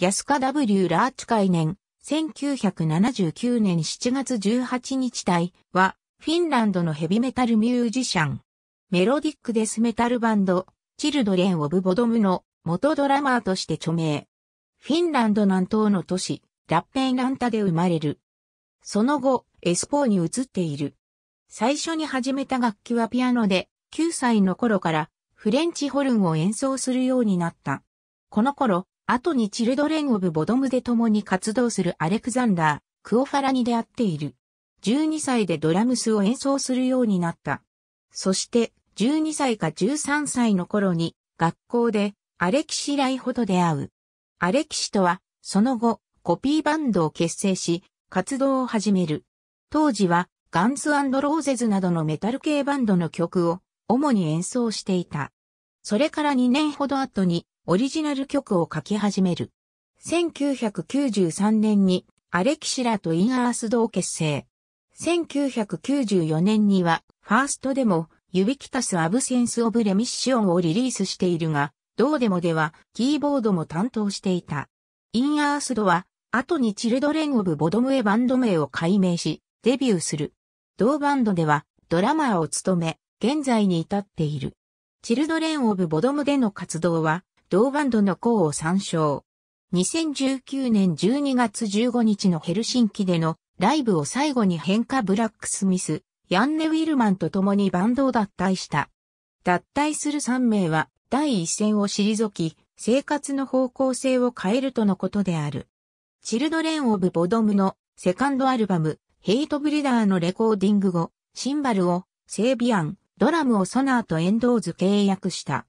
安川 W ラーチ海年、1979年7月18日隊は、フィンランドのヘビメタルミュージシャン。メロディックデスメタルバンド、チルドレン・オブ・ボドムの元ドラマーとして著名。フィンランド南東の都市、ラッペンランタで生まれる。その後、エスポーに移っている。最初に始めた楽器はピアノで、9歳の頃からフレンチホルンを演奏するようになった。この頃、後にチルドレン・オブ・ボドムで共に活動するアレクザンダー、クオファラに出会っている。12歳でドラムスを演奏するようになった。そして、12歳か13歳の頃に、学校で、アレキシ・ライホと出会う。アレキシとは、その後、コピーバンドを結成し、活動を始める。当時は、ガンズローゼズなどのメタル系バンドの曲を、主に演奏していた。それから2年ほど後に、オリジナル曲を書き始める。1993年にアレキシラとイガースドを結成。1994年にはファーストでもビキタス・アブセンスオブレミッションをリリースしているが、どうでもではキーボードも担当していた。インアースドは後にチルドレン・オブ・ボドムへバンド名を改名し、デビューする。同バンドではドラマーを務め、現在に至っている。チルドレン・オブ・ボドムでの活動は、同バンドの項を参照。2019年12月15日のヘルシンキでのライブを最後に変化ブラックスミス、ヤンネ・ウィルマンと共にバンドを脱退した。脱退する3名は第一線を退き、生活の方向性を変えるとのことである。チルドレン・オブ・ボドムのセカンドアルバム、ヘイト・ブリダーのレコーディング後、シンバルをセービアン、ドラムをソナーとエンドーズ契約した。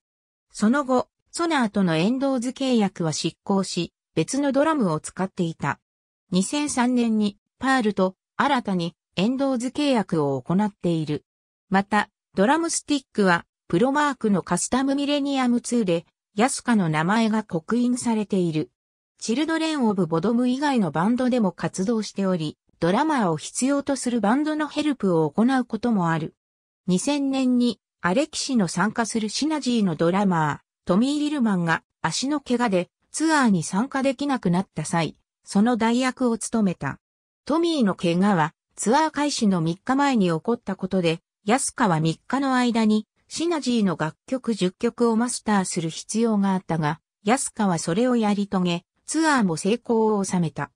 その後、ソナーとのエンドーズ契約は失効し、別のドラムを使っていた。2003年にパールと新たにエンドーズ契約を行っている。また、ドラムスティックはプロマークのカスタムミレニアム2で、安カの名前が刻印されている。チルドレン・オブ・ボドム以外のバンドでも活動しており、ドラマーを必要とするバンドのヘルプを行うこともある。2000年にアレキシの参加するシナジーのドラマー、トミー・リルマンが足の怪我でツアーに参加できなくなった際、その代役を務めた。トミーの怪我はツアー開始の3日前に起こったことで、安川3日の間にシナジーの楽曲10曲をマスターする必要があったが、安川それをやり遂げ、ツアーも成功を収めた。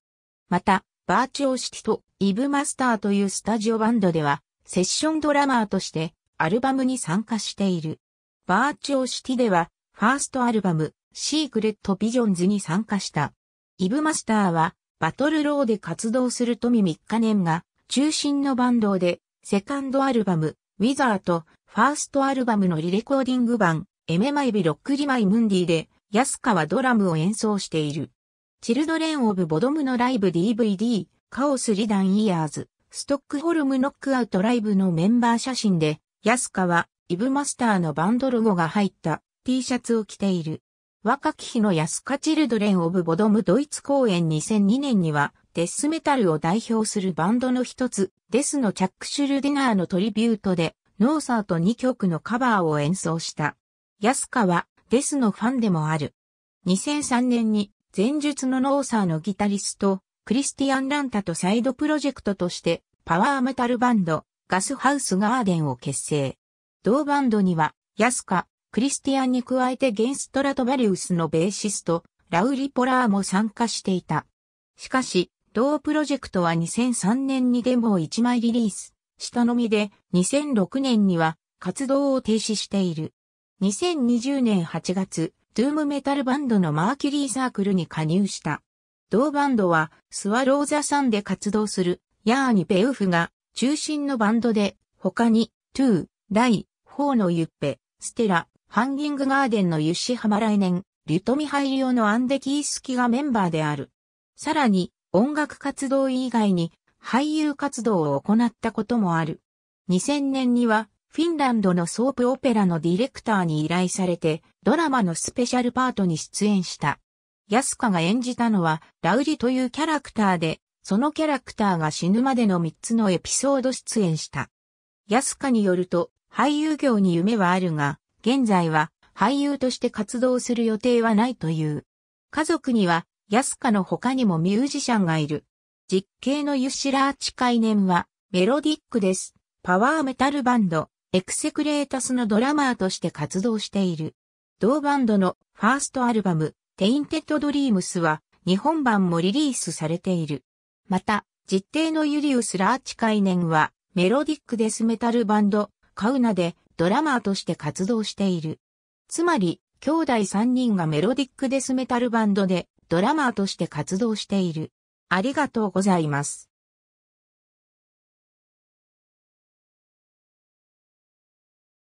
また、バーチオシティとイブマスターというスタジオバンドでは、セッションドラマーとしてアルバムに参加している。バーチオシティでは、ファーストアルバム、シークレット・ビジョンズに参加した。イブ・マスターは、バトルローで活動する富3日年が、中心のバンドで、セカンドアルバム、ウィザーと、ファーストアルバムのリレコーディング版、エメマイビロックリマイムンディで、安川ドラムを演奏している。チルドレン・オブ・ボドムのライブ DVD、カオス・リダン・イヤーズ、ストックホルム・ノックアウトライブのメンバー写真で、安川、イブ・マスターのバンドロゴが入った T シャツを着ている。若き日の安カチルドレン・オブ・ボドムドイツ公演2002年には、デスメタルを代表するバンドの一つ、デスのチャック・シュルディナーのトリビュートで、ノーサーと2曲のカバーを演奏した。安カは、デスのファンでもある。2003年に、前述のノーサーのギタリスト、クリスティアン・ランタとサイドプロジェクトとして、パワーメタルバンド、ガスハウスガーデンを結成。同バンドには、安カ、クリスティアンに加えてゲンストラトバリウスのベーシスト、ラウリ・ポラーも参加していた。しかし、同プロジェクトは2003年にデモを1枚リリース、したのみで2006年には活動を停止している。2020年8月、ドゥームメタルバンドのマーキュリーサークルに加入した。同バンドはスワローザサンで活動するヤーニ・ベウフが中心のバンドで他にトゥー、ライ、ホーのユッペ、ステラ、ハンギングガーデンのユシハマ来年、リュトミハイリオのアンデキースキがメンバーである。さらに、音楽活動以外に、俳優活動を行ったこともある。2000年には、フィンランドのソープオペラのディレクターに依頼されて、ドラマのスペシャルパートに出演した。安香が演じたのは、ラウリというキャラクターで、そのキャラクターが死ぬまでの3つのエピソード出演した。スカによると、俳優業に夢はあるが、現在は俳優として活動する予定はないという。家族には、安家の他にもミュージシャンがいる。実景のユシラーチ海年は、メロディックです。パワーメタルバンド、エクセクレータスのドラマーとして活動している。同バンドのファーストアルバム、テインテッドドリームスは、日本版もリリースされている。また、実定のユリウス・ラーチ海年は、メロディックデスメタルバンド、カウナでドラマーとして活動している。つまり、兄弟3人がメロディックデスメタルバンドで、ドラマーとして活動している。ありがとうございます。